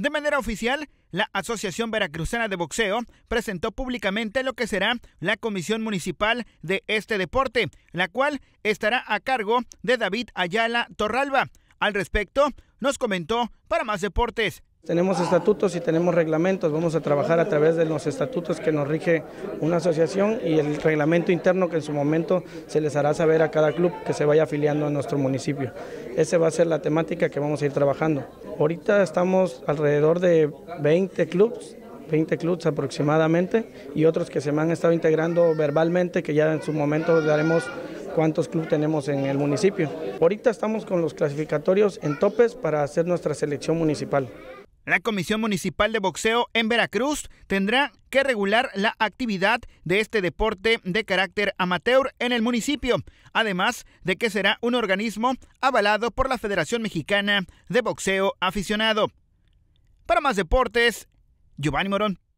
De manera oficial, la Asociación Veracruzana de Boxeo presentó públicamente lo que será la Comisión Municipal de este deporte, la cual estará a cargo de David Ayala Torralba. Al respecto, nos comentó para más deportes tenemos estatutos y tenemos reglamentos, vamos a trabajar a través de los estatutos que nos rige una asociación y el reglamento interno que en su momento se les hará saber a cada club que se vaya afiliando a nuestro municipio. Esa va a ser la temática que vamos a ir trabajando. Ahorita estamos alrededor de 20 clubs 20 clubs aproximadamente y otros que se me han estado integrando verbalmente, que ya en su momento daremos cuántos clubs tenemos en el municipio. Ahorita estamos con los clasificatorios en topes para hacer nuestra selección municipal. La Comisión Municipal de Boxeo en Veracruz tendrá que regular la actividad de este deporte de carácter amateur en el municipio, además de que será un organismo avalado por la Federación Mexicana de Boxeo Aficionado. Para más deportes, Giovanni Morón.